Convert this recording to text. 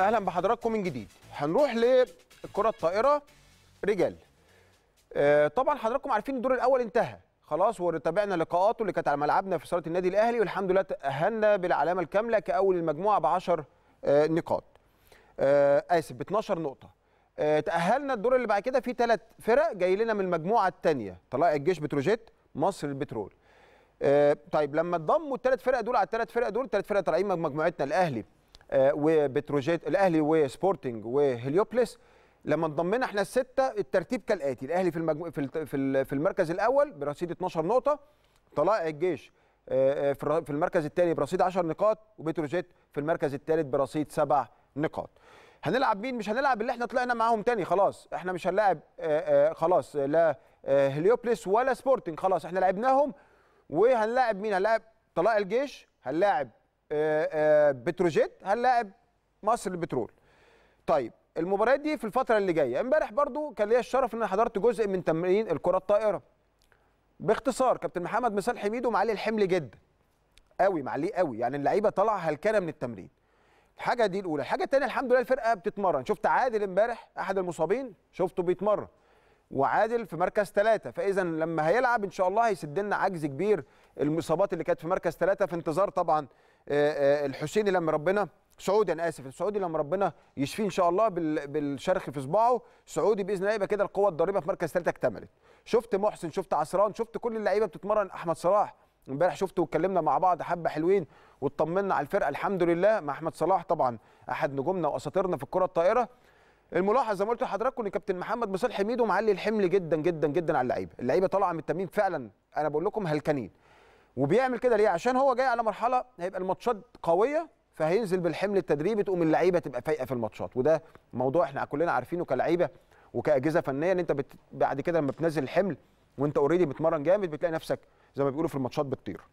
اهلا بحضراتكم من جديد هنروح للكره الطائره رجال آه، طبعا حضراتكم عارفين الدور الاول انتهى خلاص وتابعنا لقاءاته اللي كانت على ملعبنا في صاله النادي الاهلي والحمد لله تاهلنا بالعلامه الكامله كاول المجموعه ب 10 آه، نقاط آه، اسف ب 12 نقطه تاهلنا الدور اللي بعد كده في ثلاث فرق جاي لنا من المجموعه الثانيه طلائع الجيش بتروجيت مصر البترول طيب لما تضموا الثلاث فرق دول على الثلاث فرق دول الثلاث فرق طالعين مجموعتنا الاهلي آه، وبتروجيت الاهلي وسبورتنج وهليوبلس لما انضمينا احنا السته الترتيب كالاتي الاهلي في المجم... في في المركز الاول برصيد 12 نقطه طلائع الجيش آه، آه، في المركز الثاني برصيد 10 نقاط وبتروجيت في المركز الثالث برصيد 7 نقاط هنلعب مين مش هنلعب اللي احنا طلعنا معاهم تاني خلاص احنا مش هنلاعب خلاص لا هليوبلس ولا سبورتنج خلاص احنا لعبناهم وهنلاعب مين هنلاعب طلائع الجيش هنلاعب آه، آه، بتروجيت هنلاعب مصر البترول طيب المباراه دي في الفتره اللي جايه امبارح برضو كان ليا الشرف ان انا حضرت جزء من تمرين الكره الطائره باختصار كابتن محمد مثال حميدو معلي الحمل جدا قوي معليه قوي يعني اللعيبه طالعه هلكانه من التمرين الحاجه دي الاولى الحاجه الثانيه الحمد لله الفرقه بتتمرن شفت عادل امبارح احد المصابين شفته بيتمرن وعادل في مركز ثلاثة فاذا لما هيلعب ان شاء الله هيسد لنا عجز كبير الاصابات اللي كانت في مركز ثلاثة في انتظار طبعا آه، آه، الحسيني لما ربنا سعودي يعني انا اسف السعودي لما ربنا يشفيه ان شاء الله بالشرخ في صباعه سعودي باذن الله يبقى كده القوه الضاربه في مركز ثالثه اكتملت شفت محسن شفت عصران شفت كل اللعيبه بتتمرن احمد صلاح امبارح شفته واتكلمنا مع بعض حبه حلوين واطمنا على الفرقه الحمد لله مع احمد صلاح طبعا احد نجومنا واساطيرنا في الكره الطائره الملاحظه زي ما قلت لحضراتكم ان كابتن محمد مصالح حميدو معلي الحمل جدا جدا جدا على اللعيبه اللعيبه طالعه من التمرين فعلا انا بقول لكم هلكانين وبيعمل كده ليه عشان هو جاي على مرحله هيبقى الماتشات قويه فهينزل بالحمل التدريبي تقوم اللعيبه تبقى فايقه في الماتشات وده موضوع احنا كلنا عارفينه كلعيبه وكاجهزه فنيه ان انت بت... بعد كده لما بتنزل الحمل وانت اوريدي بتمرن جامد بتلاقي نفسك زي ما بيقولوا في الماتشات بتطير